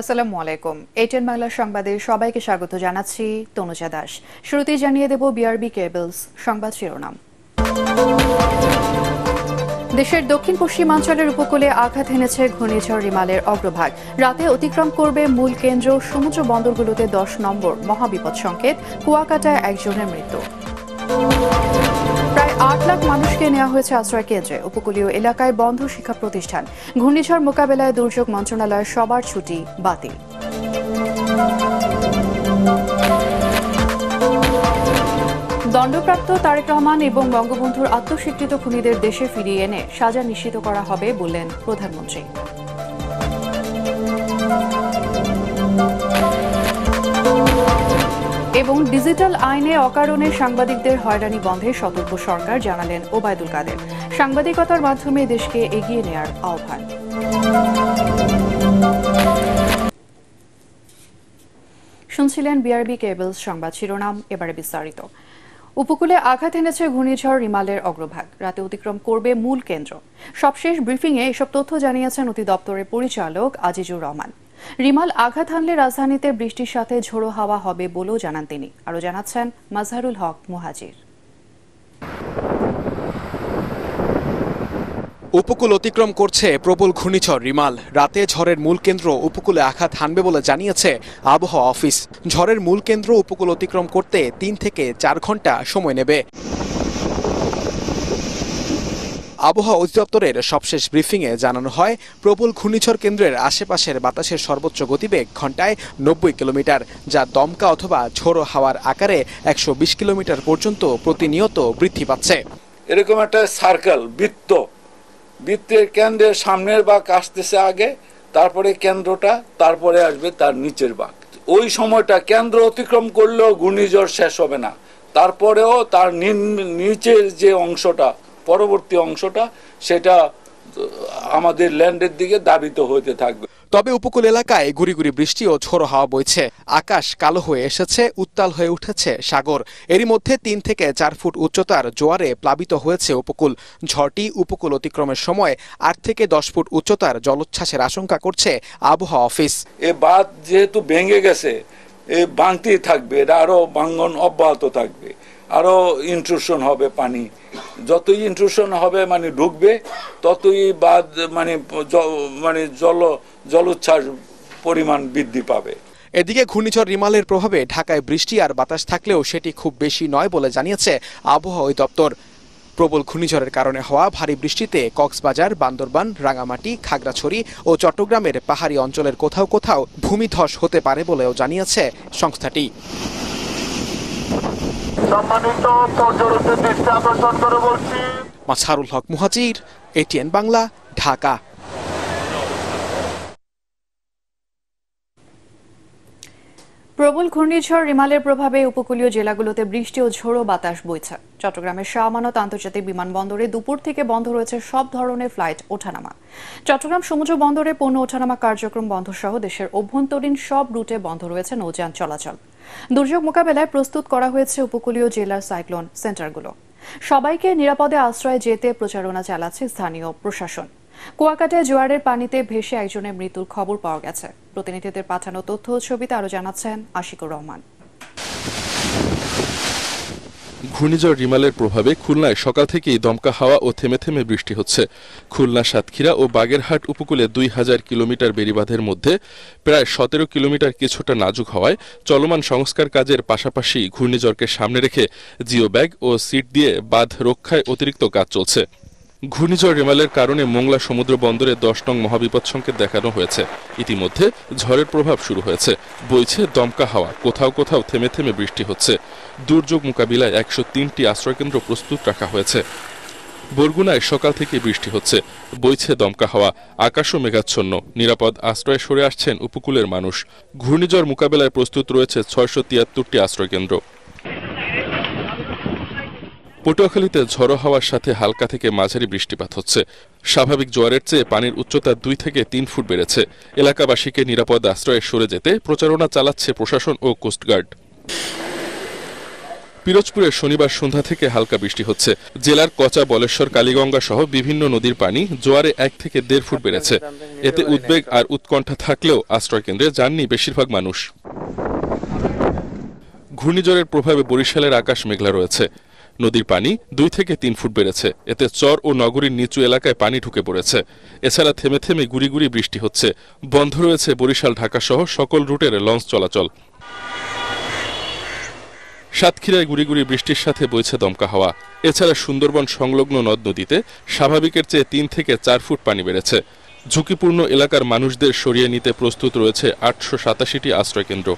আসসালামু আলাইকুম এইটেন বাংলা সংবাদে সবাইকে স্বাগত জানাচ্ছি তনুজা দাস শুরুতেই জানিয়ে দেব বিআরবি কেবলস সংবাদ শিরোনাম দেশের দক্ষিণ পশ্চিমাঞ্চলের উপকূলে আঘাত হেনেছে ঘূর্ণিঝড় রিমালের অগ্রভাগ রাতে অতিক্রম করবে মূল কেন্দ্র সমুদ্র বন্দরগুলোতে দশ নম্বর মহাবিপদ সংকেত কুয়াকাটায় একজনের মৃত্যু প্রায় আট লাখ মানুষকে নেওয়া হয়েছে আশ্রয় কেন্দ্রে উপকূলীয় এলাকায় বন্ধ শিক্ষা প্রতিষ্ঠান ঘূর্ণিঝড় মোকাবেলায় দুর্যোগ মন্ত্রণালয় সবার ছুটি বাতিল দণ্ডপ্রাপ্ত তারেক রহমান এবং বঙ্গবন্ধুর আত্মস্বীকৃত খুনিদের দেশে ফিরিয়ে এনে সাজা নিশ্চিত করা হবে বললেন প্রধানমন্ত্রী এবং ডিজিটাল আইনে অকারণে সাংবাদিকদের হয়রানি বন্ধে সতর্ক সরকার জানালেন ওবায়দুল কাদের সাংবাদিকতার মাধ্যমে দেশকে এগিয়ে নেয়ার আহ্বান শুনছিলেন বিআরবি কেবল সংবাদ শিরোনাম এবারে বিস্তারিত উপকূলে আঘাত এনেছে ঘূর্ণিঝড় রিমালের অগ্রভাগ রাতে অতিক্রম করবে মূল কেন্দ্র সবশেষ ব্রিফিংয়ে এসব তথ্য জানিয়েছেন অতি দপ্তরের পরিচালক আজিজুর রহমান রিমাল আঘাত হানলে রাজধানীতে বৃষ্টির সাথে ঝোড়ো হাওয়া হবে বলেও জানান তিনি আরও জানাচ্ছেন মাজহারুল হক মোহাজির উপকূল অতিক্রম করছে প্রবল ঘূর্ণিঝড় রিমাল রাতে ঝড়ের মূল কেন্দ্র উপকূলে আঘাত হানবে বলে জানিয়েছে আবহাওয়া অফিস ঝড়ের মূল কেন্দ্র উপকূল অতিক্রম করতে তিন থেকে চার ঘন্টা সময় নেবে আবহাওয়া অধিদপ্তরের সবশেষ ব্রিফিংয়ে জানানো হয় প্রবল ঘূর্ণিঝড় কেন্দ্রের আশেপাশের বাতাসের সর্বোচ্চ গতিবেগ ঘন্টায় নব্বই কিলোমিটার যা দমকা অথবা ঝোড়ো হাওয়ার আকারে একশো কিলোমিটার পর্যন্ত প্রতিনিয়ত বৃদ্ধি পাচ্ছে এরকম একটা সার্কেল বৃত্ত বৃত্তের কেন্দ্রের সামনের বাঁক আসতেছে আগে তারপরে কেন্দ্রটা তারপরে আসবে তার নিচের বাঁক ওই সময়টা কেন্দ্র অতিক্রম করলেও ঘূর্ণিঝড় শেষ হবে না তারপরেও তার নিচের যে অংশটা পরবর্তী অংশটা সেটা আমাদের ল্যান্ডের দিকে দাবিত হতে থাকবে তবে উপকূল এলাকায় গুড়ি গুড়ি বৃষ্টি ও ঝোড়ো হাওয়া বইছে আকাশ কালো হয়ে এসেছে উত্তাল হয়ে উঠেছে সাগর এরই মধ্যে তিন থেকে চার ফুট উচ্চতার জোয়ারে প্লাবিত হয়েছে উপকূল ঝড়টি উপকূল অতিক্রমের সময় আট থেকে দশ ফুট উচ্চতার জলোচ্ছ্বাসের আশঙ্কা করছে আবহাওয়া অফিস এ বাঁধ যেহেতু ভেঙে গেছে এ বাংতি থাকবে এটা আরও বাঙ্গন অব্যাহত থাকবে আরও ইন্ট্রুশন হবে পানি যতই ইন্ট্রুশন হবে মানে ঢুকবে ততই বাদ মানে মানে জল জলোচ্ছ্বাস পরিমাণ বৃদ্ধি পাবে এদিকে ঘূর্ণিঝড় রিমালের প্রভাবে ঢাকায় বৃষ্টি আর বাতাস থাকলেও সেটি খুব বেশি নয় বলে জানিয়েছে আবহাওয়া দপ্তর প্রবল ঘূর্ণিঝড়ের কারণে হওয়া ভারী বৃষ্টিতে কক্সবাজার বান্দরবান রাঙামাটি খাগড়াছড়ি ও চট্টগ্রামের পাহাড়ি অঞ্চলের কোথাও কোথাও ভূমিধস হতে পারে বলেও জানিয়েছে সংস্থাটি মাসারুল হক মুহাজির এটিএন বাংলা ঢাকা প্রবল ঘূর্ণিঝড় রিমালের প্রভাবে উপকূলীয় জেলাগুলোতে বৃষ্টি ও ঝোড়ো বাতাস বইছে চট্টগ্রামের শাহমানত আন্তর্জাতিক বিমানবন্দরে দুপুর থেকে বন্ধ রয়েছে সব ধরনের ফ্লাইট ওঠানামা চট্টগ্রাম সমুদ্র বন্দরে পণ্য ওঠানামা কার্যক্রম বন্ধ সহ দেশের অভ্যন্তরীণ সব রুটে বন্ধ রয়েছে নৌযান চলাচল দুর্যোগ মোকাবেলায় প্রস্তুত করা হয়েছে উপকূলীয় জেলার সাইক্লোন সেন্টারগুলো সবাইকে নিরাপদে আশ্রয় যেতে প্রচারণা চালাচ্ছে স্থানীয় প্রশাসন কুয়াকাটায় জোয়ারের পানিতে ভেসে একজনের মৃত্যুর খবর পাওয়া গেছে প্রতিনিধিদের পাঠানো তথ্য ছবিতে আরো জানাচ্ছেন আশিকুর রহমান ঘূর্ণিঝড় রিমালের প্রভাবে খুলনায় সকাল থেকেই দমকা হাওয়া ও থেমে থেমে বৃষ্টি হচ্ছে খুলনা সাতক্ষীরা ও বাগেরহাট উপকূলে দুই হাজার কিলোমিটার বেড়িবাঁধের মধ্যে প্রায় সতেরো কিলোমিটার কিছুটা নাজুক হওয়ায় চলমান সংস্কার কাজের পাশাপাশি ঘূর্ণিঝড়কে সামনে রেখে জিও ব্যাগ ও সিট দিয়ে বাঁধ রক্ষায় অতিরিক্ত কাজ চলছে ঘূর্ণিঝড় রেমালের কারণে মোংলা সমুদ্র বন্দরে দশ নং মহাবিপদ সংকেত দেখানো হয়েছে ইতিমধ্যে ঝড়ের প্রভাব শুরু হয়েছে বইছে দমকা হাওয়া কোথাও কোথাও থেমে থেমে বৃষ্টি হচ্ছে দুর্যোগ মোকাবিলায় একশো তিনটি আশ্রয়কেন্দ্র প্রস্তুত রাখা হয়েছে বরগুনায় সকাল থেকে বৃষ্টি হচ্ছে বইছে দমকা হাওয়া আকাশও মেঘাচ্ছন্ন নিরাপদ আশ্রয়ে সরে আসছেন উপকূলের মানুষ ঘূর্ণিঝড় মোকাবেলায় প্রস্তুত রয়েছে ছয়শো তিয়াত্তরটি আশ্রয়কেন্দ্র পটুয়াখালীতে ঝড়ো হাওয়ার সাথে হালকা থেকে মাঝারি বৃষ্টিপাত হচ্ছে স্বাভাবিক জোয়ারের চেয়ে পানির উচ্চতা দুই থেকে তিন ফুট বেড়েছে এলাকাবাসীকে নিরাপদ আশ্রয়ে সরে যেতে প্রচারণা চালাচ্ছে প্রশাসন ও কোস্টগার্ড পিরোজপুরে শনিবার সন্ধ্যা থেকে হালকা বৃষ্টি হচ্ছে জেলার কচা বলেশ্বর কালীগঙ্গা সহ বিভিন্ন নদীর পানি জোয়ারে এক থেকে দেড় ফুট বেড়েছে এতে উদ্বেগ আর উৎকণ্ঠা থাকলেও আশ্রয় কেন্দ্রে যাননি বেশিরভাগ মানুষ ঘূর্ণিঝড়ের প্রভাবে বরিশালের আকাশ মেঘলা রয়েছে নদীর পানি দুই থেকে তিন ফুট বেড়েছে এতে চর ও নগরীর নিচু এলাকায় পানি ঢুকে পড়েছে এছাড়া থেমে থেমে গুড়ি গুড়ি বৃষ্টি হচ্ছে বন্ধ রয়েছে বরিশাল ঢাকা সহ সকল রুটের লঞ্চ চলাচল সাতক্ষীরায় গুড়িগুড়ি বৃষ্টির সাথে বইছে দমকা হাওয়া এছাড়া সুন্দরবন সংলগ্ন নদ নদীতে স্বাভাবিকের চেয়ে তিন থেকে চার ফুট পানি বেড়েছে ঝুঁকিপূর্ণ এলাকার মানুষদের সরিয়ে নিতে প্রস্তুত রয়েছে আটশো সাতাশিটি আশ্রয়কেন্দ্র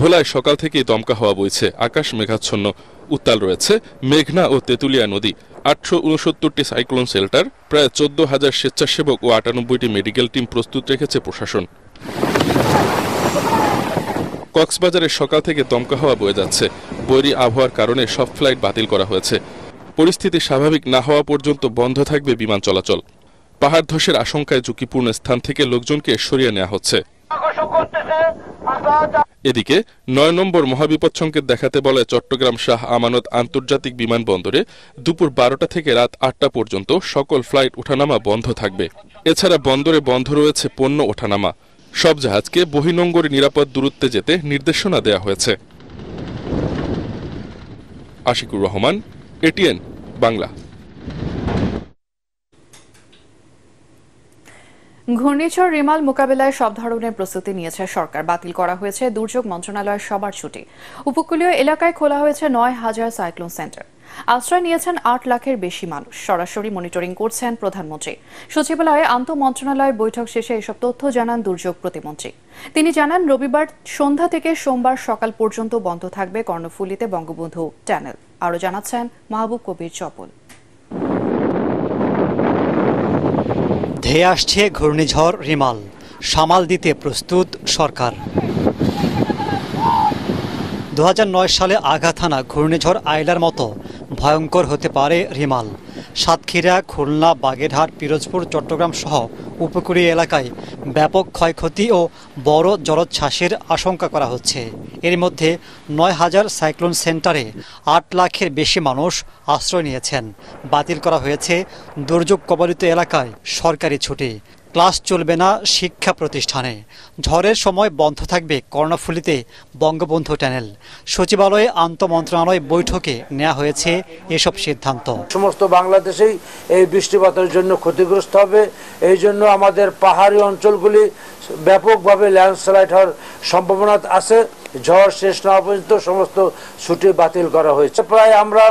ভোলায় সকাল থেকেই দমকা হওয়া বইছে আকাশ মেঘাচ্ছন্ন উত্তাল রয়েছে মেঘনা ও তেতুলিয়া নদী আটশো উনসত্তরটি সাইক্লোন সেল্টার প্রায় চোদ্দ হাজার স্বেচ্ছাসেবক ও আটানব্বইটি মেডিকেল টিম প্রস্তুত রেখেছে প্রশাসন কক্সবাজারে সকাল থেকে দমকা হওয়া বয়ে যাচ্ছে বৈরি আবহাওয়ার কারণে সব ফ্লাইট বাতিল করা হয়েছে পরিস্থিতি স্বাভাবিক না হওয়া পর্যন্ত বন্ধ থাকবে বিমান চলাচল পাহাড় ধসের আশঙ্কায় ঝুঁকিপূর্ণ স্থান থেকে লোকজনকে সরিয়ে নেওয়া হচ্ছে এদিকে নয় নম্বর মহাবিপদ সংকেত দেখাতে বলে চট্টগ্রাম শাহ আমানত আন্তর্জাতিক বিমানবন্দরে দুপুর বারোটা থেকে রাত আটটা পর্যন্ত সকল ফ্লাইট ওঠানামা বন্ধ থাকবে এছাড়া বন্দরে বন্ধ রয়েছে পণ্য ওঠানামা সব জাহাজকে বহিনঙ্গরে নিরাপদ দূরত্বে যেতে নির্দেশনা দেয়া হয়েছে আশিকুর রহমান এটিএন বাংলা ঘূর্ণিঝড় রিমাল মোকাবেলায় সব ধরনের প্রস্তুতি নিয়েছে সরকার বাতিল করা হয়েছে দুর্যোগ মন্ত্রণালয়ের সবার ছুটি উপকূলীয় এলাকায় খোলা হয়েছে নয় হাজার সাইক্লোন সেন্টার আশ্রয় নিয়েছেন আট লাখের বেশি মানুষ সরাসরি মনিটরিং করছেন প্রধানমন্ত্রী সচিবালয়ে মন্ত্রণালয়ের বৈঠক শেষে এসব তথ্য জানান দুর্যোগ প্রতিমন্ত্রী তিনি জানান রবিবার সন্ধ্যা থেকে সোমবার সকাল পর্যন্ত বন্ধ থাকবে কর্ণফুলিতে বঙ্গবন্ধু চ্যানেল আরও জানাচ্ছেন মাহবুব কবির চপল ধেয়ে আসছে ঘূর্ণিঝড় রিমাল সামাল দিতে প্রস্তুত সরকার দু সালে আঘাত থানা ঘূর্ণিঝড় আইলার মতো ভয়ঙ্কর হতে পারে রিমাল সাতক্ষীরা খুলনা বাগেরহাট পিরোজপুর চট্টগ্রাম সহ উপকূলীয় এলাকায় ব্যাপক ক্ষয়ক্ষতি ও বড় জলোচ্ছ্বাসের আশঙ্কা করা হচ্ছে এর মধ্যে নয় হাজার সাইক্লোন সেন্টারে আট লাখের বেশি মানুষ আশ্রয় নিয়েছেন বাতিল করা হয়েছে দুর্যোগ কবলিত এলাকায় সরকারি ছুটি ক্লাস চলবে না শিক্ষা প্রতিষ্ঠানে ঝড়ের সময় বন্ধ থাকবে কর্ণফুলিতে বঙ্গবন্ধু চ্যানেল সচিবালয়ে আন্তমন্ত্রণালয় বৈঠকে নেওয়া হয়েছে এসব সিদ্ধান্ত সমস্ত বাংলাদেশেই এই বৃষ্টিপাতের জন্য ক্ষতিগ্রস্ত হবে এই জন্য আমাদের পাহাড়ি অঞ্চলগুলি ব্যাপকভাবে ল্যান্ডস্লাইড হওয়ার সম্ভাবনা আছে ঝড় শেষ না পর্যন্ত সমস্ত ছুটি বাতিল করা হয়েছে প্রায় আমরা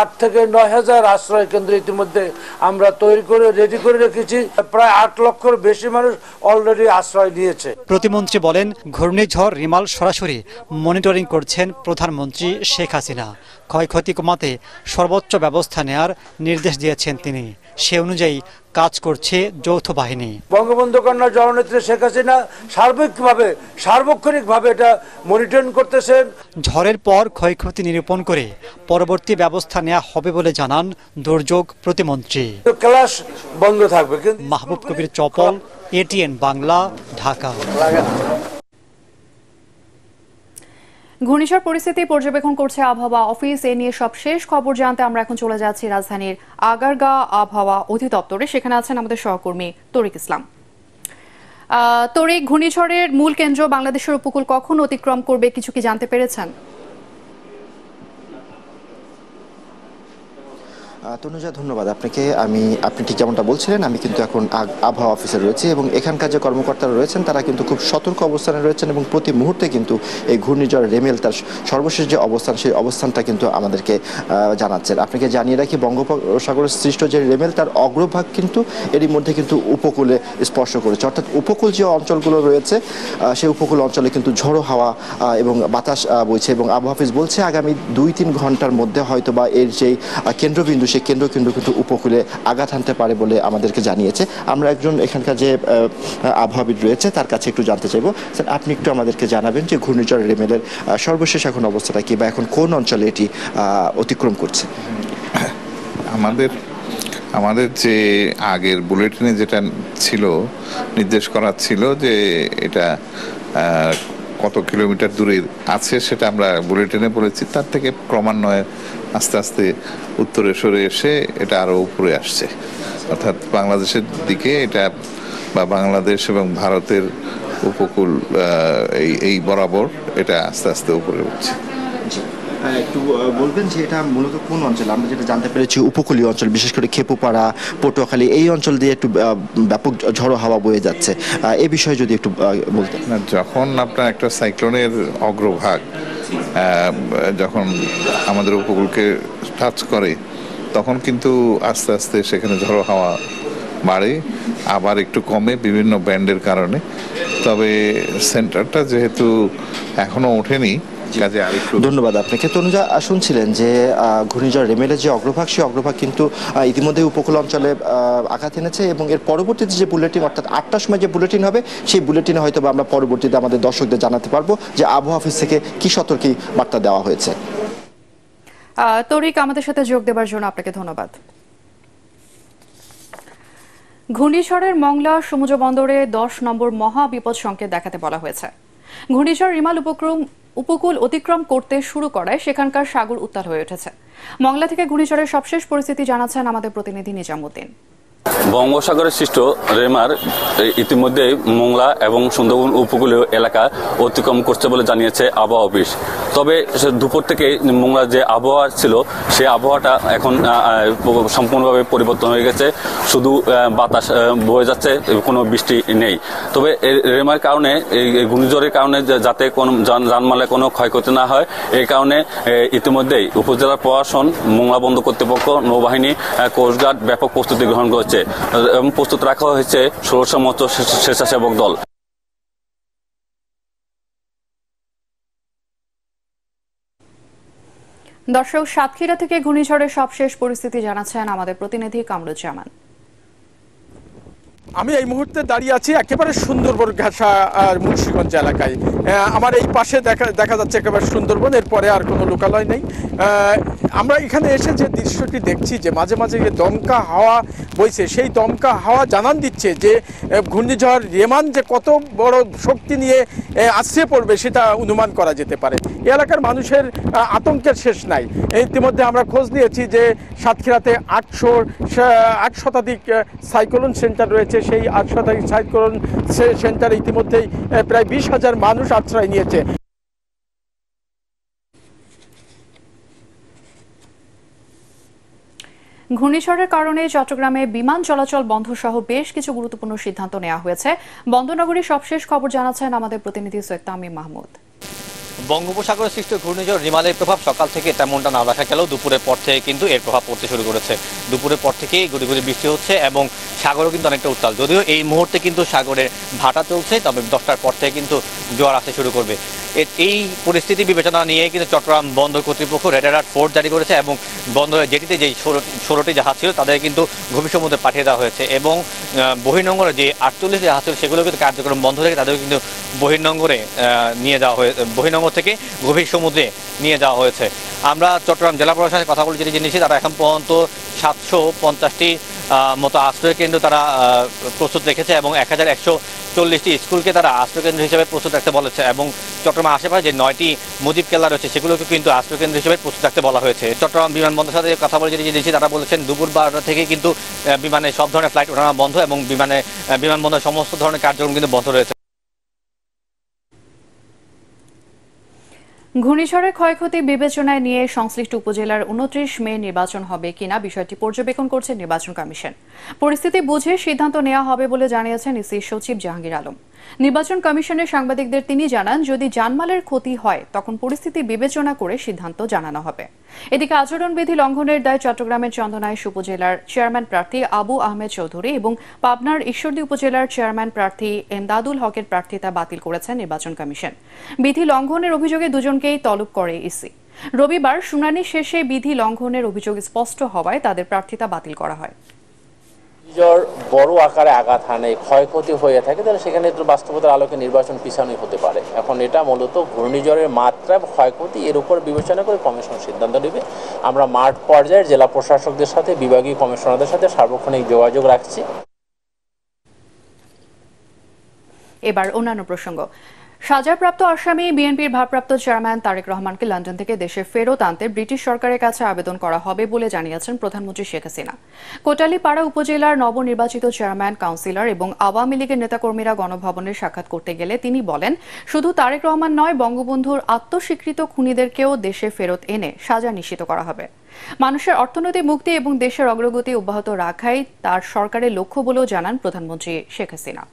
আট থেকে নয় হাজার আশ্রয় কেন্দ্র ইতিমধ্যে আমরা তৈরি করে রেডি করে রেখেছি প্রায় আট লক্ষর বেশি মানুষ অলরেডি আশ্রয় নিয়েছে প্রতিমন্ত্রী বলেন ঘূর্ণিঝড় রিমাল সরাসরি মনিটরিং করছেন প্রধানমন্ত্রী শেখ হাসিনা ক্ষয়ক্ষতি কমাতে সর্বোচ্চ ব্যবস্থা নেয়ার নির্দেশ দিয়েছেন তিনি সে অনুযায়ী কাজ করছে যৌথ বাহিনী বঙ্গবন্ধু কন্যা জননেত্রী শেখ হাসিনা সার্বিকভাবে সার্বক্ষণিকভাবে এটা মনিটরিং করতেছেন ঝড়ের পর ক্ষয়ক্ষতি নিরূপণ করে পরবর্তী ব্যবস্থা নেওয়া হবে বলে জানান দুর্যোগ প্রতিমন্ত্রী ক্লাস বন্ধ থাকবে মাহবুব কবির চপল এটিএন বাংলা ঢাকা ঘূর্ণিঝড় পরিস্থিতি পর্যবেক্ষণ করছে আবহাওয়া অফিস এ নিয়ে সব শেষ খবর জানতে আমরা এখন চলে যাচ্ছি রাজধানীর আগারগা আবহাওয়া অধিদপ্তরে সেখানে আছেন আমাদের সহকর্মী তরিক ইসলাম তরিক ঘূর্ণিঝড়ের মূল কেন্দ্র বাংলাদেশের উপকূল কখন অতিক্রম করবে কিছু কি জানতে পেরেছেন তনুজা ধন্যবাদ আপনাকে আমি আপনি ঠিক যেমনটা বলছিলেন আমি কিন্তু এখন আবহাওয়া অফিসে রয়েছি এবং এখানকার যে কর্মকর্তারা রয়েছেন তারা কিন্তু খুব সতর্ক অবস্থানে রয়েছেন এবং প্রতি মুহূর্তে কিন্তু এই ঘূর্ণিঝড় রেমেল তার সর্বশেষ যে অবস্থান সেই অবস্থানটা কিন্তু আমাদেরকে জানাচ্ছেন আপনাকে জানিয়ে রাখি বঙ্গোপসাগরের সৃষ্ট যে রেমেল তার অগ্রভাগ কিন্তু এরই মধ্যে কিন্তু উপকূলে স্পর্শ করেছে অর্থাৎ উপকূল যে অঞ্চলগুলো রয়েছে সেই উপকূল অঞ্চলে কিন্তু ঝড়ো হাওয়া এবং বাতাস বইছে এবং আবহাওয়া অফিস বলছে আগামী দুই তিন ঘন্টার মধ্যে হয়তো বা এর যেই কেন্দ্রবিন্দু সে কেন্দ্র কেন্দ্র কিন্তু উপকূলে আঘাত হানতে পারে বলে আমাদেরকে জানিয়েছে আমরা একজন এখানকার যে আবহাওয়াবিদ রয়েছে তার কাছে একটু জানতে চাইবো স্যার আপনি একটু আমাদেরকে জানাবেন যে ঘূর্ণিঝড় রেমেলের সর্বশেষ এখন অবস্থাটা কী বা এখন কোন অঞ্চলে এটি অতিক্রম করছে আমাদের আমাদের যে আগের বুলেটিনে যেটা ছিল নির্দেশ করা ছিল যে এটা কত কিলোমিটার দূরে আছে সেটা আমরা বুলেটিনে বলেছি তার থেকে ক্রমান্বয়ে আস্তে আস্তে উত্তরে সরে এসে এটা আরও উপরে আসছে অর্থাৎ বাংলাদেশের দিকে এটা বা বাংলাদেশ এবং ভারতের উপকূল এই এই বরাবর এটা আস্তে আস্তে উপরে উঠছে হ্যাঁ, একটু বলবেন যে এটা মূলত কোন অঞ্চল আমরা যেটা জানতে পেরেছি উপকূলীয় অঞ্চল বিশেষ করে খেপুপাড়া পটুয়াখালী এই অঞ্চল দিয়ে একটু ব্যাপক ঝড়ো হাওয়া বয়ে যাচ্ছে এ বিষয়ে যদি একটু বলতেন যখন আপনার একটা সাইক্লোনের অগ্রভাগ যখন আমাদের উপকূলকে টাচ করে তখন কিন্তু আস্তে আস্তে সেখানে ঝড়ো হাওয়া বাড়ে আবার একটু কমে বিভিন্ন ব্যান্ডের কারণে তবে সেন্টারটা যেহেতু এখনও ওঠেনি ধন্যবাদ আপনাকে তনুজা শুনছিলেন যে ঘূর্ণিঝড় রেমেলের যে অগ্রভাগ সেই অগ্রভাগ কিন্তু ইতিমধ্যে উপকূল অঞ্চলে আঘাত এনেছে এবং এর পরবর্তীতে যে বুলেটিন অর্থাৎ আটটার সময় যে বুলেটিন হবে সেই বুলেটিনে হয়তো আমরা পরবর্তীতে আমাদের দর্শকদের জানাতে পারবো যে আবহাওয়া অফিস থেকে কি সতর্কই বার্তা দেওয়া হয়েছে তরিক আমাদের সাথে যোগ দেবার জন্য আপনাকে ধন্যবাদ ঘূর্ণিঝড়ের মংলা সমুদ্র বন্দরে দশ নম্বর মহা বিপদ সংকেত দেখাতে বলা হয়েছে ঘূর্ণিঝড় রিমাল উপক্রম উপকূল অতিক্রম করতে শুরু করায় সেখানকার সাগর উত্তাল হয়ে উঠেছে মংলা থেকে ঘূর্ণিঝড়ের সবশেষ পরিস্থিতি জানাচ্ছেন আমাদের প্রতিনিধি নিজামুদ্দিন বঙ্গোপসাগরে সৃষ্ট রেমার ইতিমধ্যে মোংলা এবং সুন্দরবন উপকূলীয় এলাকা অতিক্রম করছে বলে জানিয়েছে আবহাওয়া অফিস তবে দুপুর থেকে মোংলা যে আবহাওয়া ছিল সে আবহাওয়াটা এখন সম্পূর্ণভাবে পরিবর্তন হয়ে গেছে শুধু বাতাস বয়ে যাচ্ছে কোনো বৃষ্টি নেই তবে রেমার কারণে এই ঘূর্ণিঝড়ের কারণে যাতে কোনো যানমালে কোনো ক্ষয়ক্ষতি না হয় এই কারণে ইতিমধ্যেই উপজেলা প্রশাসন মোংলা বন্ধ কর্তৃপক্ষ নৌবাহিনী কোস্টগার্ড ব্যাপক প্রস্তুতি গ্রহণ করেছে হয়েছে এবং প্রস্তুত রাখা হয়েছে ষোলোশো মতো স্বেচ্ছাসেবক দল দর্শক সাতক্ষীরা থেকে ঘূর্ণিঝড়ের সবশেষ পরিস্থিতি জানাচ্ছেন আমাদের প্রতিনিধি কামরুজ্জামান আমি এই মুহূর্তে দাঁড়িয়ে আছি একেবারে সুন্দরবন ঘাসা আর মুন্সীগঞ্জ এলাকায় আমার এই পাশে দেখা দেখা যাচ্ছে একেবারে সুন্দরবন এরপরে আর কোনো লোকালয় নেই আমরা এখানে এসে যে দৃশ্যটি দেখছি যে মাঝে মাঝে যে দমকা হাওয়া বইছে সেই দমকা হাওয়া জানান দিচ্ছে যে ঘূর্ণিঝড় রেমান যে কত বড় শক্তি নিয়ে আশ্রয় পড়বে সেটা অনুমান করা যেতে পারে এলাকার মানুষের আতঙ্কের শেষ নাই ইতিমধ্যে আমরা খোঁজ নিয়েছি যে সাতক্ষীরাতে আটশো আট শতাধিক সাইক্লোন সেন্টার রয়েছে সেই আশ্রয় সাইতকরণ সেন্টারে ইতিমধ্যেই প্রায় বিশ হাজার মানুষ আশ্রয় নিয়েছে ঘূর্ণিঝড়ের কারণে চট্টগ্রামে বিমান চলাচল বন্ধ সহ বেশ কিছু গুরুত্বপূর্ণ সিদ্ধান্ত নেওয়া হয়েছে বন্দরনগরীর সবশেষ খবর জানাচ্ছেন আমাদের প্রতিনিধি সৈয়দ তামিম মাহমুদ বঙ্গোপসাগরে সৃষ্ট ঘূর্ণিঝড় রিমালের প্রভাব সকাল থেকে তেমনটা না দেখা গেলেও দুপুরের পর থেকে কিন্তু এর প্রভাব পড়তে শুরু করেছে দুপুরের পর থেকে গুড়ি গুড়ি বৃষ্টি হচ্ছে এবং সাগরও কিন্তু অনেকটা উত্তাল যদিও এই মুহূর্তে কিন্তু সাগরের ভাটা চলছে তবে দশটার পর থেকে কিন্তু জোয়ার আসতে শুরু করবে এই পরিস্থিতি বিবেচনা নিয়ে কিন্তু চট্টগ্রাম বন্দর কর্তৃপক্ষ রেড অ্যালার্ট জারি করেছে এবং বন্দরের জেটিতে যে ষোলোটি জাহাজ ছিল তাদের কিন্তু গভীর সমুদ্রে পাঠিয়ে দেওয়া হয়েছে এবং বহির্নঙ্গরে যে আটচল্লিশ জাহাজ ছিল সেগুলো কিন্তু কার্যক্রম বন্ধ থেকে তাদের কিন্তু বহির্নঙ্গরে নিয়ে যাওয়া হয়েছে বহির্নঙ্গর থেকে গভীর সমুদ্রে নিয়ে যাওয়া হয়েছে আমরা চট্টগ্রাম জেলা প্রশাসনের কথা বলে যেটি জেনেছি তারা এখন পর্যন্ত সাতশো পঞ্চাশটি মতো আশ্রয় কেন্দ্র তারা প্রস্তুত রেখেছে এবং এক হাজার একশো চল্লিশটি স্কুলকে তারা আশ্রয় কেন্দ্র হিসেবে প্রস্তুত রাখতে বলেছে এবং চট্টগ্রাম চট্টগ্রাম আশেপাশে যে নয়টি মুদিব কেল্লা রয়েছে সেগুলোকে কিন্তু আশ্রয়কেন্দ্র হিসেবে প্রস্তুত থাকতে বলা হয়েছে চট্টগ্রাম বিমানবন্দর সাথে কথা বলে যেটি জেনেছি তারা বলেছেন দুপুর বারোটা থেকে কিন্তু বিমানে সব ধরনের ফ্লাইট ওঠানো বন্ধ এবং বিমানে বিমানবন্দর সমস্ত ধরনের কার্যক্রম কিন্তু বন্ধ রয়েছে ঘূর্ণিঝড়ের ক্ষয়ক্ষতি বিবেচনায় নিয়ে সংশ্লিষ্ট উপজেলার উনত্রিশ মে নির্বাচন হবে কিনা বিষয়টি পর্যবেক্ষণ করছে নির্বাচন কমিশন পরিস্থিতি বুঝে সিদ্ধান্ত নেওয়া হবে বলে জানিয়েছেন ইসির সচিব জাহাঙ্গীর আলম নির্বাচন কমিশনের সাংবাদিকদের তিনি জানান যদি জানমালের ক্ষতি হয় তখন পরিস্থিতি বিবেচনা করে সিদ্ধান্ত জানানো হবে এদিকে আচরণবিধি লঙ্ঘনের দায় চট্টগ্রামের চন্দনাইশ উপজেলার চেয়ারম্যান প্রার্থী আবু আহমেদ চৌধুরী এবং পাবনার ঈশ্বরদী উপজেলার চেয়ারম্যান প্রার্থী এমদাদুল হকের প্রার্থিতা বাতিল করেছে নির্বাচন কমিশন বিধি লঙ্ঘনের অভিযোগে দুজনকেই তলব করে ইসি রবিবার শুনানি শেষে বিধি লঙ্ঘনের অভিযোগ স্পষ্ট হওয়ায় তাদের প্রার্থিতা বাতিল করা হয় ঝড় বড় আকারে আঘাত হানে ক্ষয়ক্ষতি হয়ে থাকে তাহলে সেখানে তো বাস্তবতার আলোকে নির্বাচন পিছানোই হতে পারে এখন এটা মূলত ঘূর্ণিঝড়ের মাত্রা ক্ষয়ক্ষতি এর উপর বিবেচনা করে কমিশন সিদ্ধান্ত নেবে আমরা মাঠ পর্যায়ে জেলা প্রশাসকদের সাথে বিভাগীয় কমিশনারদের সাথে সার্বক্ষণিক যোগাযোগ রাখছি এবার অন্যান্য প্রসঙ্গ সাজাপ্রাপ্ত আসামি বিএনপির ভারপ্রাপ্ত চেয়ারম্যান তারেক রহমানকে লন্ডন থেকে দেশে ফেরত আনতে ব্রিটিশ সরকারের কাছে আবেদন করা হবে বলে জানিয়েছেন প্রধানমন্ত্রী শেখ হাসিনা কোটালীপাড়া উপজেলার নবনির্বাচিত চেয়ারম্যান কাউন্সিলর এবং আওয়ামী লীগের নেতাকর্মীরা গণভবনে সাক্ষাৎ করতে গেলে তিনি বলেন শুধু তারেক রহমান নয় বঙ্গবন্ধুর আত্মস্বীকৃত খুনিদেরকেও দেশে ফেরত এনে সাজা নিশ্চিত করা হবে মানুষের অর্থনৈতিক মুক্তি এবং দেশের অগ্রগতি অব্যাহত রাখাই তার সরকারের লক্ষ্য বলেও জানান প্রধানমন্ত্রী শেখ হাসিনা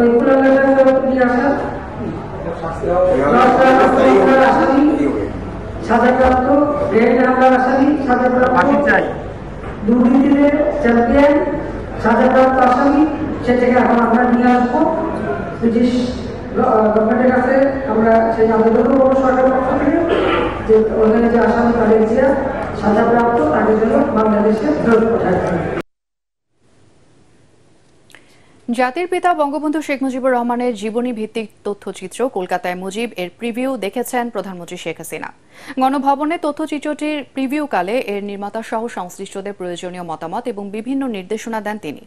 ওই পুরানোটা ফেরত নিয়ে আসা সাজাপ্রাপ্ত গ্রেড নাম্বার আসামি সাজাপ্রাপ্ত দুর্নীতিদের সাজাপ্রাপ্ত নিয়ে আসবো গভর্নমেন্টের কাছে আমরা সেই আবেদন করবো যে ওখানে যে আসামি তাদের যে সাজাপ্রাপ্ত তাদের জন্য বাংলাদেশে ফেরত পাঠাতে জাতির পিতা বঙ্গবন্ধু শেখ মুজিবুর রহমানের জীবনী ভিত্তিক তথ্যচিত্র কলকাতায় মুজিব এর প্রিভিউ দেখেছেন প্রধানমন্ত্রী শেখ হাসিনা গণভবনে তথ্যচিত্রটির প্রিভিউ কালে এর নির্মাতা সহ সংশ্লিষ্টদের প্রয়োজনীয় মতামত এবং বিভিন্ন নির্দেশনা দেন তিনি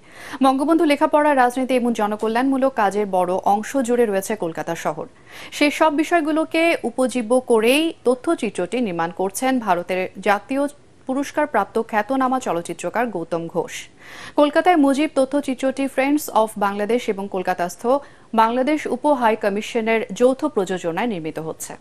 বঙ্গবন্ধু লেখাপড়া রাজনীতি এবং জনকল্যাণমূলক কাজের বড় অংশ জুড়ে রয়েছে কলকাতা শহর সেই সব বিষয়গুলোকে উপজীব্য করেই তথ্যচিত্রটি নির্মাণ করছেন ভারতের জাতীয় পুরস্কার প্রাপ্ত খ্যাতনামা চলচ্চিত্রকার গৌতম ঘোষ কলকাতায় মুজিব তথ্যচিত্রটি ফ্রেন্ডস অফ বাংলাদেশ এবং কলকাতাস্থ বাংলাদেশ উপ হাই কমিশনের যৌথ প্রযোজনায় নির্মিত হচ্ছে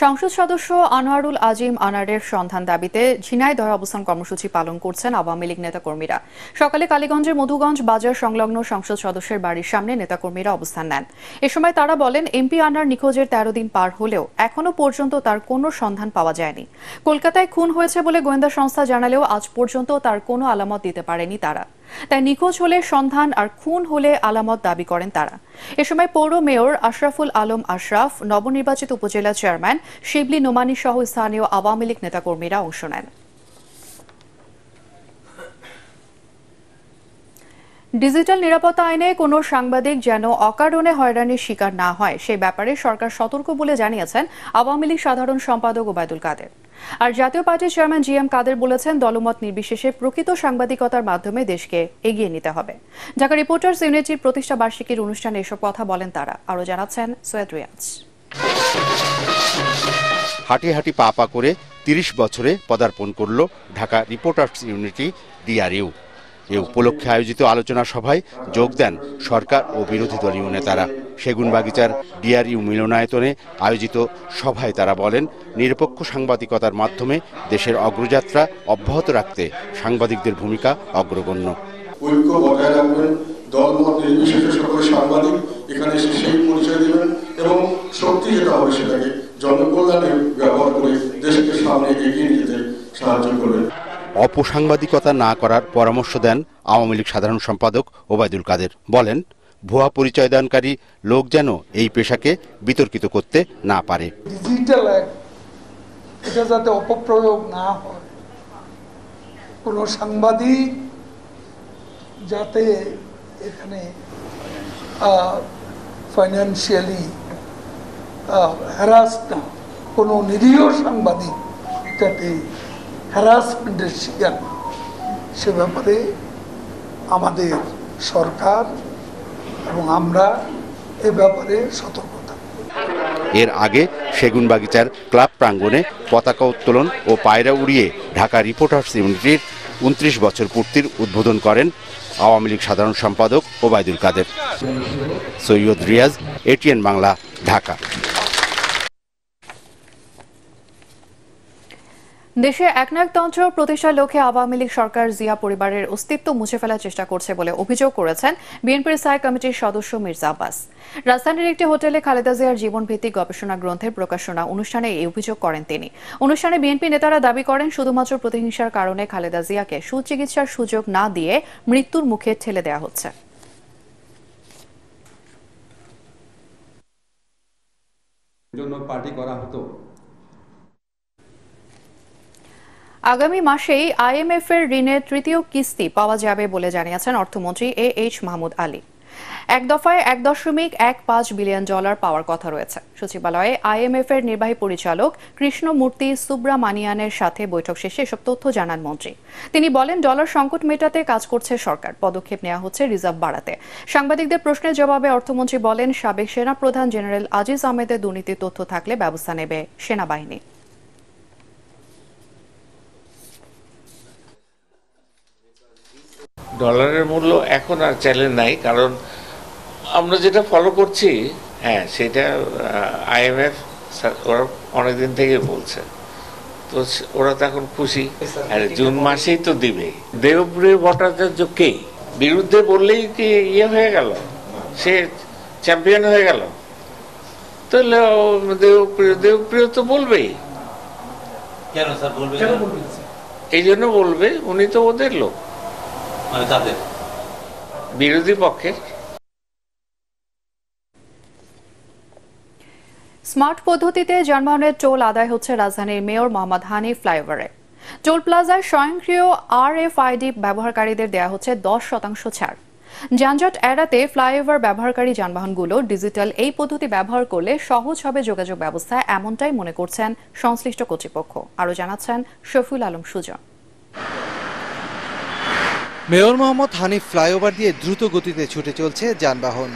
সংসদ সদস্য আনোয়ারুল আজিম আনারের সন্ধান দাবিতে ঝিনাইদহ অবস্থান কর্মসূচি পালন করছেন আওয়ামী লীগ নেতাকর্মীরা সকালে কালীগঞ্জের মধুগঞ্জ বাজার সংলগ্ন সংসদ সদস্যের বাড়ির সামনে নেতাকর্মীরা অবস্থান নেন এ সময় তারা বলেন এমপি আনার নিখোঁজের তেরো দিন পার হলেও এখনও পর্যন্ত তার কোনো সন্ধান পাওয়া যায়নি কলকাতায় খুন হয়েছে বলে গোয়েন্দা সংস্থা জানালেও আজ পর্যন্ত তার কোনো আলামত দিতে পারেনি তারা তাই নিখোঁজ হলে সন্ধান আর খুন হলে আলামত দাবি করেন তারা এ সময় পৌর মেয়র আশরাফুল আলম আশরাফ নবনির্বাচিত উপজেলা চেয়ারম্যান শিবলি নোমানি সহ স্থানীয় আওয়ামী লীগ নেতাকর্মীরা অংশ নেন ডিজিটাল নিরাপত্তা আইনে কোন সাংবাদিক যেন অকারণে হয়রানির শিকার না হয় সে ব্যাপারে সরকার সতর্ক বলে জানিয়েছেন আওয়ামী লীগ সাধারণ সম্পাদক ওবায়দুল কাদের আর জাতীয় পার্টির চেয়ারম্যান জি এম কাদের বলেছেন দলমত নির্বিশেষে প্রকৃত সাংবাদিকতার মাধ্যমে দেশকে এগিয়ে নিতে হবে ঢাকা রিপোর্টার্স ইউনিটির প্রতিষ্ঠা বার্ষিকীর অনুষ্ঠানে এসব কথা বলেন তারা আরও জানাচ্ছেন সৈয়দ রিয়াজ হাঁটি হাঁটি পা পা করে তিরিশ বছরে পদার্পণ করল ঢাকা রিপোর্টার্স ইউনিটি ডিআরইউ এ উপলক্ষে আয়োজিত আলোচনা সভায় যোগ দেন সরকার ও বিরোধী দলীয় নেতারা সেগুনবাগিচার ডিআরইউ মিলনায়তনে আয়োজিত সভায় তারা বলেন নিরপেক্ষ সাংবাদিকতার মাধ্যমে দেশের অগ্রযাত্রা অব্যাহত রাখতে সাংবাদিকদের ভূমিকা অগ্রগণ্য ঐক্য বজায় রাখবেন দলমত নির্বিশেষে সকল সাংবাদিক এখানে এসে সেই পরিচয় দেবেন এবং যেটা হবে সেটাকে জনকল্যাণে ব্যবহার করে দেশকে সামনে এগিয়ে নিতে সাহায্য করবেন অপসাংবাদিকতা না করার পরামর্শ দেন আওয়ামী লীগ সাধারণ সম্পাদক ওবায়দুল কাদের বলেন ভুয়া পরিচয় দানকারী লোক যেন এই পেশাকে বিতর্কিত করতে না পারে ডিজিটাল এটা যাতে অপপ্রয়োগ না হয় কোনো সাংবাদিক যাতে এখানে ফাইন্যান্সিয়ালি হ্যারাস না কোনো নিরীহ সাংবাদিক যাতে হ্যারাসমেন্টের শিকার সে ব্যাপারে আমাদের সরকার এবং আমরা এ ব্যাপারে সতর্ক এর আগে সেগুনবাগিচার ক্লাব প্রাঙ্গণে পতাকা উত্তোলন ও পায়রা উড়িয়ে ঢাকা রিপোর্টার্স ইউনিটির উনত্রিশ বছর পূর্তির উদ্বোধন করেন আওয়ামী লীগ সাধারণ সম্পাদক ওবায়দুল কাদের সৈয়দ রিয়াজ এটিএন বাংলা ঢাকা দেশে একনায়কতন্ত্র প্রতিষ্ঠার লক্ষ্যে আওয়ামী লীগ সরকার জিয়া পরিবারের অস্তিত্ব মুছে ফেলার চেষ্টা করছে বলে অভিযোগ করেছেন বিএনপির স্থায়ী কমিটির সদস্য মির্জা আব্বাস রাজধানীর একটি হোটেলে খালেদা জিয়ার জীবনভিত্তিক গবেষণা গ্রন্থের প্রকাশনা অনুষ্ঠানে এই অভিযোগ করেন তিনি অনুষ্ঠানে বিএনপি নেতারা দাবি করেন শুধুমাত্র প্রতিহিংসার কারণে খালেদা জিয়াকে সুচিকিৎসার সুযোগ না দিয়ে মৃত্যুর মুখে ঠেলে দেওয়া হচ্ছে জন্য পার্টি করা হতো আগামী মাসেই আইএমএফ এর ঋণের তৃতীয় কিস্তি পাওয়া যাবে বলে জানিয়েছেন অর্থমন্ত্রী এ এইচ মাহমুদ আলী এক দফায় এক দশমিক এক পাঁচ বিলিয়ন ডলার পাওয়ার কথা রয়েছে সচিবালয়ে আইএমএফ এর নির্বাহী পরিচালক কৃষ্ণমূর্তি সুব্রামানিয়ানের সাথে বৈঠক শেষে এসব তথ্য জানান মন্ত্রী তিনি বলেন ডলার সংকট মেটাতে কাজ করছে সরকার পদক্ষেপ নেওয়া হচ্ছে রিজার্ভ বাড়াতে সাংবাদিকদের প্রশ্নের জবাবে অর্থমন্ত্রী বলেন সাবেক সেনাপ্রধান জেনারেল আজিজ আহমেদের দুর্নীতির তথ্য থাকলে ব্যবস্থা নেবে সেনাবাহিনী ডলারের মূল্য এখন আর চ্যালেঞ্জ নাই কারণ আমরা যেটা ফলো করছি হ্যাঁ সেটা আইএমএফ ওরা অনেকদিন থেকে বলছে তো ওরা তো এখন খুশি আর জুন মাসেই তো দিবে দেবপ্রিয় ভট্টাচার্য কে বিরুদ্ধে বললেই কি ইয়ে হয়ে গেল সে চ্যাম্পিয়ন হয়ে গেল তাহলে দেবপ্রিয় দেবপ্রিয় তো বলবেই এই জন্য বলবে উনি তো ওদের লোক মানে বিরোধী পক্ষের স্মার্ট পদ্ধতিতে যানবাহনের টোল আদায় হচ্ছে রাজধানীর মেয়র মোহাম্মদ হানি ফ্লাইওভারে টোল প্লাজায় স্বয়ংক্রিয় আরএফআইডি ব্যবহারকারীদের দেয়া হচ্ছে দশ শতাংশ ছাড় যানজট এড়াতে ফ্লাইওভার ব্যবহারকারী যানবাহনগুলো ডিজিটাল এই পদ্ধতি ব্যবহার করলে সহজ হবে যোগাযোগ ব্যবস্থা এমনটাই মনে করছেন সংশ্লিষ্ট কর্তৃপক্ষ আরও জানাচ্ছেন শফিউল আলম সুজন মেয়র মোহাম্মদ হানিফ ফ্লাইওভার দিয়ে দ্রুত গতিতে ছুটে চলছে যানবাহন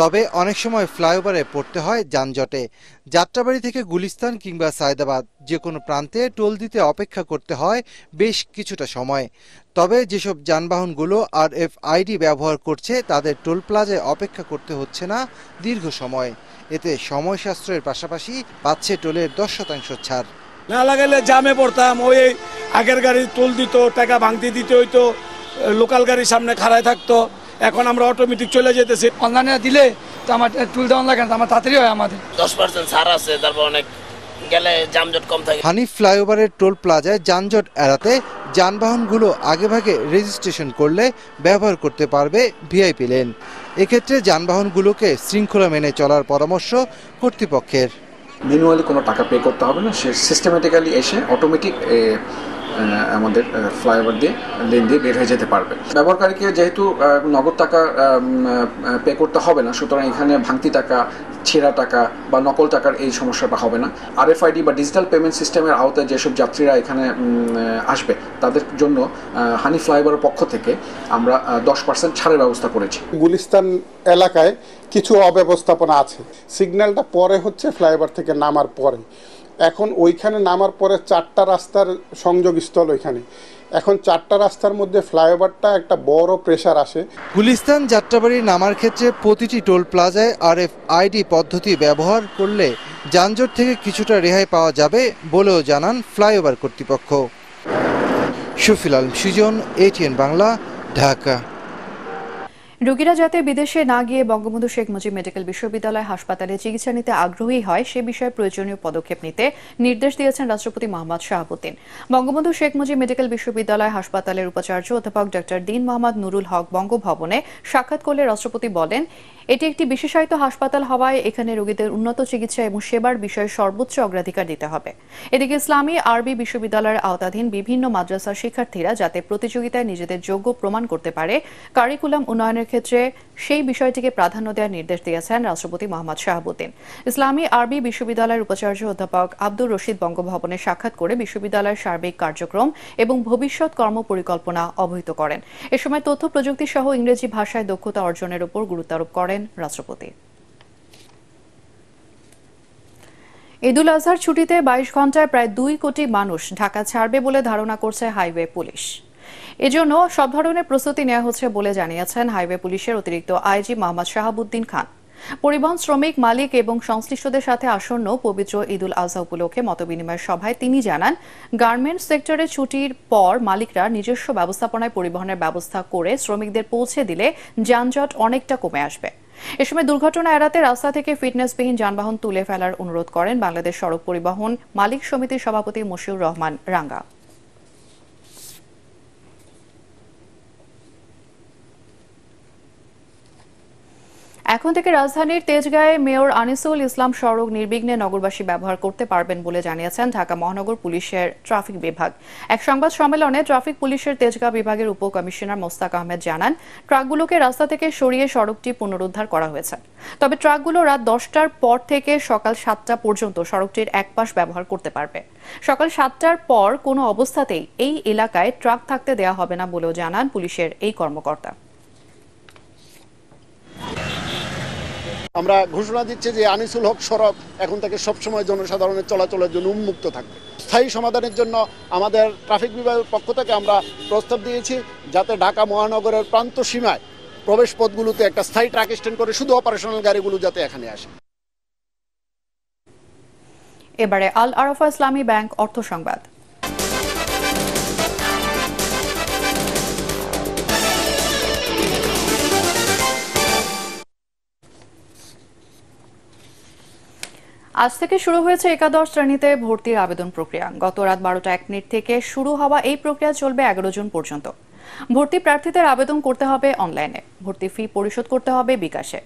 তবে অনেক সময় ফ্লাইওভারে পড়তে হয় যানজটে যাত্রাবাড়ি থেকে গুলিস্তান কিংবা সায়দাবাদ যে কোনো প্রান্তে টোল দিতে অপেক্ষা করতে হয় বেশ কিছুটা সময় তবে যেসব যানবাহনগুলো আর এফ আইডি ব্যবহার করছে তাদের টোল প্লাজায় অপেক্ষা করতে হচ্ছে না দীর্ঘ সময় এতে সময় সাশ্রয়ের পাশাপাশি পাচ্ছে টোলের দশ শতাংশ ছাড় না লাগাইলে জামে পড়তাম ওই আগের গাড়ি তোল দিত টাকা ভাঙতে দিতে হইতো লোকাল গাড়ির সামনে খাড়ায় থাকতো এখন আমরা অটোমেটিক চলে যেতেছি অনলাইনে দিলে তো আমার তুল দেওয়া লাগে আমার তাড়াতাড়ি হয় আমাদের দশ পার্সেন্ট ছাড় আছে তারপর অনেক হানিফ ফ্লাইওভারের টোল প্লাজায় যানজট এড়াতে যানবাহনগুলো আগেভাগে রেজিস্ট্রেশন করলে ব্যবহার করতে পারবে ভিআইপি লেন এক্ষেত্রে যানবাহনগুলোকে শৃঙ্খলা মেনে চলার পরামর্শ কর্তৃপক্ষের ম্যানুয়ালি কোনো টাকা পে করতে হবে না সে সিস্টেমেটিক্যালি এসে অটোমেটিক আমাদের ফ্লাইওভার দিয়ে লেন দিয়ে বের হয়ে যেতে পারবে ব্যবহারকারীকে যেহেতু নগদ টাকা পে করতে হবে না সুতরাং এখানে ভাঙতি টাকা ছেঁড়া টাকা বা নকল টাকার এই সমস্যাটা হবে না আর আরএফআইডি বা ডিজিটাল পেমেন্ট সিস্টেমের আওতায় যেসব যাত্রীরা এখানে আসবে তাদের জন্য হানি ফ্লাইওভারের পক্ষ থেকে আমরা দশ পার্সেন্ট ছাড়ের ব্যবস্থা করেছি গুলিস্তান এলাকায় কিছু অব্যবস্থাপনা আছে সিগন্যালটা পরে হচ্ছে ফ্লাইওভার থেকে নামার পরে এখন ওইখানে নামার পরে চারটা রাস্তার সংযোগস্থল ওইখানে এখন চারটা রাস্তার মধ্যে ফ্লাইওভারটা একটা বড় প্রেশার আসে গুলিস্তান যাত্রাবাড়ি নামার ক্ষেত্রে প্রতিটি টোল প্লাজায় আর এফ আইডি পদ্ধতি ব্যবহার করলে যানজট থেকে কিছুটা রেহাই পাওয়া যাবে বলেও জানান ফ্লাইওভার কর্তৃপক্ষ সুফিলাল সুজন এটিএন বাংলা ঢাকা রোগীরা যাতে বিদেশে না গিয়ে বঙ্গবন্ধু শেখ মুজিব মেডিকেল বিশ্ববিদ্যালয় হাসপাতালে চিকিৎসা নিতে আগ্রহী হয় সে বিষয়ে প্রয়োজনীয় পদক্ষেপ নিতে নির্দেশ দিয়েছেন রাষ্ট্রপতি মোহাম্মদ শাহাবুদ্দিন বঙ্গবন্ধু শেখ মুজিব মেডিকেল বিশ্ববিদ্যালয় হাসপাতালের উপাচার্য অধ্যাপক ডক্টর দিন মোহাম্মদ নুরুল হক বঙ্গভবনে সাক্ষাৎ করলে রাষ্ট্রপতি বলেন এটি একটি বিশেষায়িত হাসপাতাল হওয়ায় এখানে রোগীদের উন্নত চিকিৎসা এবং সেবার বিষয়ে সর্বোচ্চ অগ্রাধিকার দিতে হবে এদিকে ইসলামী আরবি বিশ্ববিদ্যালয়ের আওতাধীন বিভিন্ন মাদ্রাসার শিক্ষার্থীরা যাতে প্রতিযোগিতায় নিজেদের যোগ্য প্রমাণ করতে পারে কারিকুলাম উন্নয়নের ক্ষেত্রে সেই বিষয়টিকে প্রাধান্য দেওয়ার নির্দেশ দিয়েছেন রাষ্ট্রপতি মোহাম্মদ শাহাবুদ্দিন ইসলামী আরবি বিশ্ববিদ্যালয়ের উপাচার্য অধ্যাপক আব্দুর রশিদ বঙ্গভবনে সাক্ষাৎ করে বিশ্ববিদ্যালয়ের সার্বিক কার্যক্রম এবং ভবিষ্যৎ কর্ম পরিকল্পনা অবহিত করেন এ সময় তথ্য প্রযুক্তি সহ ইংরেজি ভাষায় দক্ষতা অর্জনের উপর গুরুত্বারোপ করেন রাষ্ট্রপতি ঈদুল আজহার ছুটিতে বাইশ ঘন্টায় প্রায় দুই কোটি মানুষ ঢাকা ছাড়বে বলে ধারণা করছে হাইওয়ে পুলিশ এজন্য সব ধরনের প্রস্তুতি নেওয়া হচ্ছে বলে জানিয়েছেন হাইওয়ে পুলিশের অতিরিক্ত আইজি মোহাম্মদ শাহাবুদ্দিন খান পরিবহন শ্রমিক মালিক এবং সংশ্লিষ্টদের সাথে আসন্ন পবিত্র ঈদুল আজহা উপলক্ষে মতবিনিময় সভায় তিনি জানান গার্মেন্টস সেক্টরে ছুটির পর মালিকরা নিজস্ব ব্যবস্থাপনায় পরিবহনের ব্যবস্থা করে শ্রমিকদের পৌঁছে দিলে যানজট অনেকটা কমে আসবে এ সময় দুর্ঘটনা এড়াতে রাস্তা থেকে ফিটনেসবিহীন যানবাহন তুলে ফেলার অনুরোধ করেন বাংলাদেশ সড়ক পরিবহন মালিক সমিতির সভাপতি মশিউর রহমান রাঙ্গা এখন থেকে রাজধানীর তেজগাঁয়ে মেয়র আনিসুল ইসলাম সড়ক নির্বিঘ্নে নগরবাসী ব্যবহার করতে পারবেন বলে জানিয়েছেন ঢাকা মহানগর পুলিশের ট্রাফিক বিভাগ এক সংবাদ সম্মেলনে ট্রাফিক পুলিশের তেজগাঁ বিভাগের উপ কমিশনার মোস্তাক আহমেদ জানান ট্রাকগুলোকে রাস্তা থেকে সরিয়ে সড়কটি পুনরুদ্ধার করা হয়েছে তবে ট্রাকগুলো রাত দশটার পর থেকে সকাল সাতটা পর্যন্ত সড়কটির এক পাশ ব্যবহার করতে পারবে সকাল সাতটার পর কোনো অবস্থাতেই এই এলাকায় ট্রাক থাকতে দেওয়া হবে না বলেও জানান পুলিশের এই কর্মকর্তা আমরা ঘোষণা দিচ্ছি যে আনিসুল হক সড়ক এখন থেকে সবসময় জনসাধারণের চলাচলের জন্য উন্মুক্ত থাকবে স্থায়ী সমাধানের জন্য আমাদের ট্রাফিক বিভাগের পক্ষ থেকে আমরা প্রস্তাব দিয়েছি যাতে ঢাকা মহানগরের প্রান্ত সীমায় প্রবেশ পথগুলোতে একটা স্থায়ী ট্রাক স্ট্যান্ড করে শুধু অপারেশনাল গাড়িগুলো যাতে এখানে আসে এবারে আল আরফা ইসলামী ব্যাংক অর্থ সংবাদ আজ থেকে শুরু হয়েছে একাদশ শ্রেণীতে ভর্তির আবেদন প্রক্রিয়া গত রাত বারোটা এক মিনিট থেকে শুরু হওয়া এই প্রক্রিয়া চলবে এগারো জুন পর্যন্ত ভর্তি প্রার্থীদের আবেদন করতে হবে অনলাইনে ভর্তি ফি পরিশোধ করতে হবে বিকাশে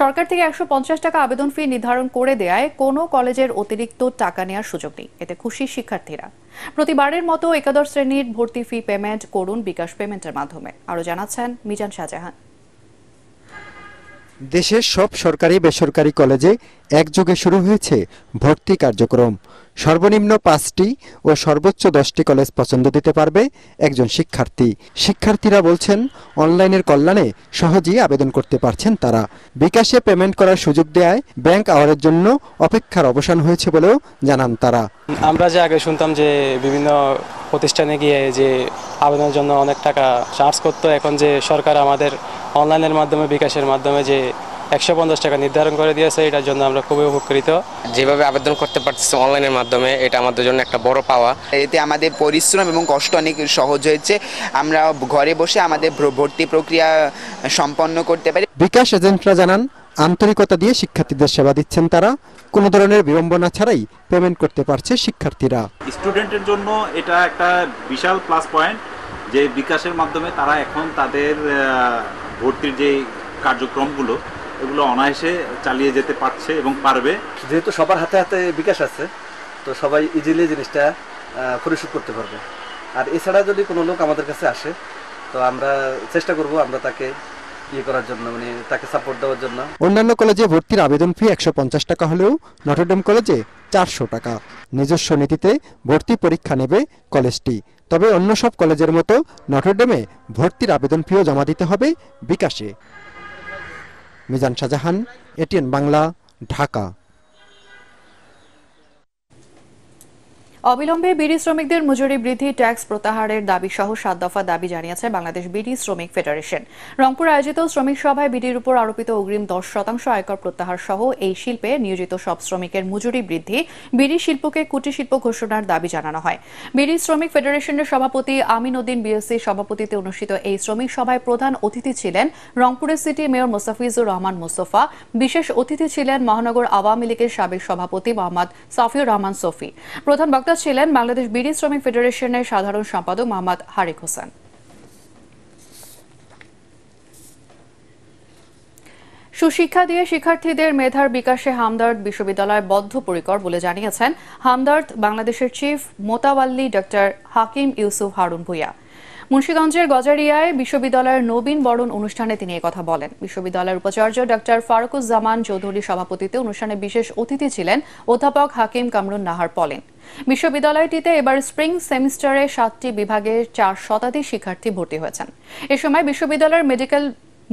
সরকার থেকে একশো পঞ্চাশ টাকা আবেদন ফি নির্ধারণ করে দেয়ায় কোনো কলেজের অতিরিক্ত টাকা নেওয়ার সুযোগ নেই এতে খুশি শিক্ষার্থীরা প্রতিবারের মতো একাদশ শ্রেণীর ভর্তি ফি পেমেন্ট করুন বিকাশ পেমেন্টের মাধ্যমে আরও জানাচ্ছেন মিজান শাহজাহান দেশের সব সরকারি বেসরকারি কলেজে একযোগে শুরু হয়েছে ভর্তি কার্যক্রম সর্বনিম্ন পাঁচটি ও সর্বোচ্চ দশটি কলেজ পছন্দ দিতে পারবে একজন শিক্ষার্থী শিক্ষার্থীরা বলছেন অনলাইনের কল্যাণে সহজেই আবেদন করতে পারছেন তারা বিকাশে পেমেন্ট করার সুযোগ দেয় ব্যাংক আওয়ারের জন্য অপেক্ষার অবসান হয়েছে বলেও জানান তারা আমরা যে আগে শুনতাম যে বিভিন্ন প্রতিষ্ঠানে গিয়ে যে আবেদনের জন্য অনেক টাকা চার্জ করতো এখন যে সরকার আমাদের অনলাইনের মাধ্যমে বিকাশের মাধ্যমে যে একশো পঞ্চাশ টাকা নির্ধারণ করে দিয়েছে এটার জন্য আমরা খুবই উপকৃত যেভাবে আবেদন করতে পারতেছি অনলাইনের মাধ্যমে এটা আমাদের জন্য একটা বড় পাওয়া এতে আমাদের পরিশ্রম এবং কষ্ট অনেক সহজ হয়েছে আমরা ঘরে বসে আমাদের ভর্তি প্রক্রিয়া সম্পন্ন করতে পারি বিকাশ এজেন্টরা জানান আন্তরিকতা দিয়ে শিক্ষার্থীদের সেবা দিচ্ছেন তারা কোনো ধরনের বিড়ম্বনা ছাড়াই পেমেন্ট করতে পারছে শিক্ষার্থীরা স্টুডেন্টের জন্য এটা একটা বিশাল প্লাস পয়েন্ট যে বিকাশের মাধ্যমে তারা এখন তাদের ভর্তির যে কার্যক্রমগুলো এগুলো অনায়াসে চালিয়ে যেতে পারছে এবং পারবে যেহেতু সবার হাতে হাতে বিকাশ আছে তো সবাই ইজিলি জিনিসটা পরিশোধ করতে পারবে আর এছাড়া যদি কোনো লোক আমাদের কাছে আসে তো আমরা চেষ্টা করব আমরা তাকে ইয়ে করার জন্য মানে তাকে সাপোর্ট দেওয়ার জন্য অন্যান্য কলেজে ভর্তির আবেদন ফি একশো টাকা হলেও নটরডেম কলেজে চারশো টাকা নিজস্ব নীতিতে ভর্তি পরীক্ষা নেবে কলেজটি তবে অন্য সব কলেজের মতো নটরডেমে ভর্তির আবেদন ফিও জমা দিতে হবে বিকাশে মিজান শাহজাহান এটিএন বাংলা ঢাকা অবিলম্বে বিড়ি শ্রমিকদের মজুরি বৃদ্ধি ট্যাক্স প্রত্যাহারের দাবি সহ সাত দফা দাবি জানিয়েছে বাংলাদেশ বিড়ি শ্রমিক ফেডারেশন রংপুর আয়োজিত শ্রমিক সভায় বিড়ির উপর আরোপিত অগ্রিম দশ শতাংশ আয়কর প্রত্যাহার সহ এই শিল্পে নিয়োজিত সব শ্রমিকের মজুরি বৃদ্ধি বিড়ি শিল্পকে কুটি শিল্প ঘোষণার দাবি জানানো হয় বিড়ি শ্রমিক ফেডারেশনের সভাপতি আমিন উদ্দিন বিএসসির সভাপতিতে অনুষ্ঠিত এই শ্রমিক সভায় প্রধান অতিথি ছিলেন রংপুরের সিটি মেয়র মোসাফিজুর রহমান মুস্তফা বিশেষ অতিথি ছিলেন মহানগর আওয়ামী লীগের সাবেক সভাপতি মোহাম্মদ সাফিউর রহমান সফি প্রধান বক্তা বক্তা ছিলেন বাংলাদেশ বিড়ি শ্রমিক ফেডারেশনের সাধারণ সম্পাদক মোহাম্মদ হারিক হোসেন সুশিক্ষা দিয়ে শিক্ষার্থীদের মেধার বিকাশে হামদার্দ বিশ্ববিদ্যালয় বদ্ধপরিকর বলে জানিয়েছেন হামদার্দ বাংলাদেশের চিফ মোতাওয়াল্লি ডক্টর হাকিম ইউসুফ হারুন ভুইয়া মুন্সীগঞ্জের গজারিয়ায় বিশ্ববিদ্যালয়ের নবীন বরণ অনুষ্ঠানে তিনি কথা বলেন বিশ্ববিদ্যালয়ের উপাচার্য ডক্টর ফারুকুজ্জামান চৌধুরীর সভাপতিতে অনুষ্ঠানে বিশেষ অতিথি ছিলেন অধ্যাপক হাকিম কামরুন নাহার পলেন বিশ্ববিদ্যালয়টিতে এবার স্প্রিং সেমিস্টারে সাতটি বিভাগে চার শতাধিক শিক্ষার্থী ভর্তি হয়েছেন এ সময় বিশ্ববিদ্যালয়ের মেডিকেল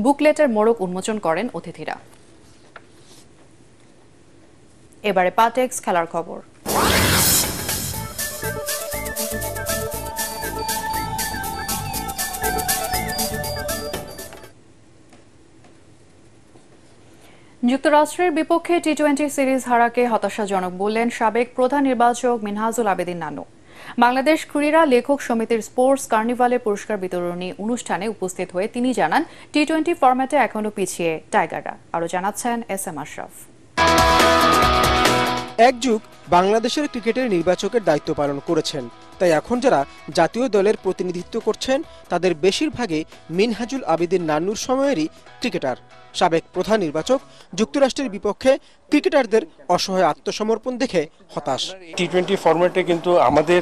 বুকলেটের মোড়ক উন্মোচন করেন অতিথিরা এবারে পাটেক্স খেলার খবর যুক্তরাষ্ট্রের বিপক্ষে টি টোয়েন্টি সিরিজ হারাকে হতাশাজনক বললেন সাবেক প্রধান নির্বাচক মিনহাজুল আবেদিন নানু বাংলাদেশ ক্রীড়া লেখক সমিতির স্পোর্টস কার্নিভালে পুরস্কার বিতরণী অনুষ্ঠানে উপস্থিত হয়ে তিনি জানান টি টোয়েন্টি ফরম্যাটে এখনও পিছিয়ে টাইগাররা আরও জানাচ্ছেন এস এম আশরাফ এক যুগ বাংলাদেশের ক্রিকেটের নির্বাচকের দায়িত্ব পালন করেছেন তাই এখন যারা জাতীয় দলের প্রতিনিধিত্ব করছেন তাদের বেশিরভাগই মিনহাজুল আবেদিন নান্নুর সময়েরই ক্রিকেটার সাবেক প্রধান নির্বাচক যুক্তরাষ্ট্রের বিপক্ষে ক্রিকেটারদের অসহায় আত্মসমর্পণ দেখে হতাশ টি টোয়েন্টি ফর্মেটে কিন্তু আমাদের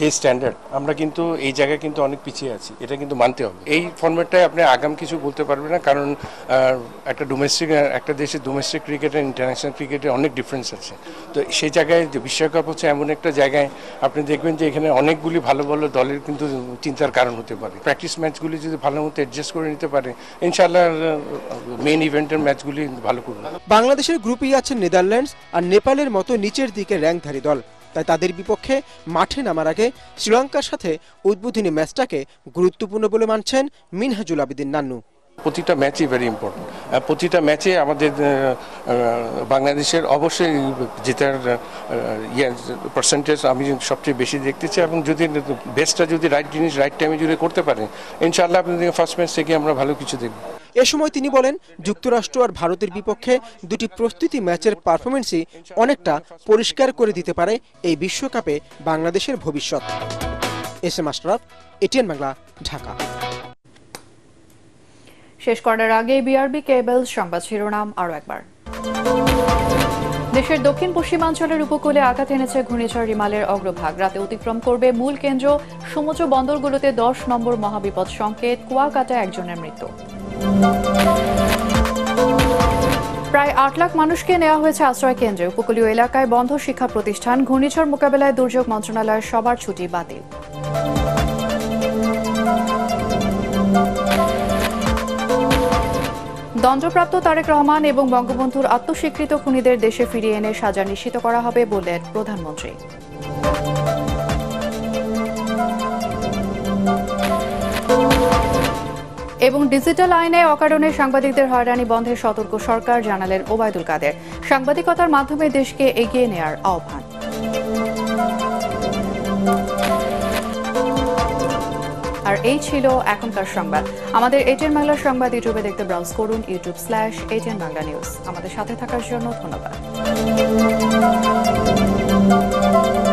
যে স্ট্যান্ডার্ড আমরা কিন্তু এই জায়গায় কিন্তু অনেক পিছিয়ে আছি এটা কিন্তু মানতে হবে এই ফর্মেটটাই আপনি আগাম কিছু বলতে পারবেন না কারণ একটা ডোমেস্টিক একটা দেশের ডোমেস্টিক ক্রিকেটের ইন্টারন্যাশনাল ক্রিকেটে অনেক ডিফারেন্স আছে তো সেই জায়গায় যে বিশ্বকাপ হচ্ছে এমন একটা জায়গায় আপনি দেখবেন যে এখানে অনেকগুলি ভালো ভালো দলের কিন্তু চিন্তার কারণ হতে পারে প্র্যাকটিস ম্যাচগুলি যদি ভালো মতো অ্যাডজাস্ট করে নিতে পারে ইনশাআল্লাহ মেন ইভেন্টের ম্যাচগুলি ভালো করবে বাংলাদেশের গ্রুপেই e আছে নেদারল্যান্ডস আর নেপালের মতো নিচের দিকে র্যাঙ্কধারী দল তাই তাদের বিপক্ষে মাঠে নামার আগে শ্রীলঙ্কার সাথে উদ্বোধনী ম্যাচটাকে গুরুত্বপূর্ণ বলে মানছেন মিনহাজুল আবেদিন নান্নু প্রতিটা ম্যাচই ভেরি ইম্পর্টেন্ট প্রতিটা ম্যাচে আমাদের বাংলাদেশের অবশ্যই জেতার ইয়ে পার্সেন্টেজ আমি সবচেয়ে বেশি দেখতে চাই এবং যদি বেস্টটা যদি রাইট জিনিস রাইট টাইমে যদি করতে পারে ইনশাআল্লাহ আপনি ফার্স্ট ম্যাচ থেকে আমরা ভালো কিছু দেখব এ সময় তিনি বলেন যুক্তরাষ্ট্র আর ভারতের বিপক্ষে দুটি প্রস্তুতি ম্যাচের পারফরমেন্সই অনেকটা পরিষ্কার করে দিতে পারে এই বিশ্বকাপে বাংলাদেশের ভবিষ্যৎ S M Ashraf ATN Bangla Dhaka শেষ করার আগে বিআরবি কেবল সংবাদ শিরোনাম আরও একবার দেশের দক্ষিণ পশ্চিমাঞ্চলের উপকূলে আঘাত এনেছে ঘূর্ণিঝড় রিমালের অগ্রভাগ রাতে অতিক্রম করবে মূল কেন্দ্র সমুদ্র বন্দরগুলোতে দশ নম্বর মহাবিপদ সংকেত কুয়াকাটায় একজনের মৃত্যু প্রায় আট লাখ মানুষকে নেওয়া হয়েছে আশ্রয় কেন্দ্রে উপকূলীয় এলাকায় বন্ধ শিক্ষা প্রতিষ্ঠান ঘূর্ণিঝড় মোকাবেলায় দুর্যোগ মন্ত্রণালয়ের সবার ছুটি বাতিল দণ্ডপ্রাপ্ত তারেক রহমান এবং বঙ্গবন্ধুর আত্মস্বীকৃত খুনিদের দেশে ফিরিয়ে এনে সাজা নিশ্চিত করা হবে বললেন প্রধানমন্ত্রী এবং ডিজিটাল আইনে অকারণে সাংবাদিকদের হয়রানি বন্ধে সতর্ক সরকার জানালেন ওবায়দুল কাদের সাংবাদিকতার মাধ্যমে দেশকে এগিয়ে নেয়ার আহ্বান এই ছিল এখনকার সংবাদ আমাদের এটিএন বাংলার সংবাদ ইউটিউবে দেখতে ব্রাউজ করুন YouTube slash ATN Bangla news আমাদের সাথে থাকার জন্য ধন্যবাদ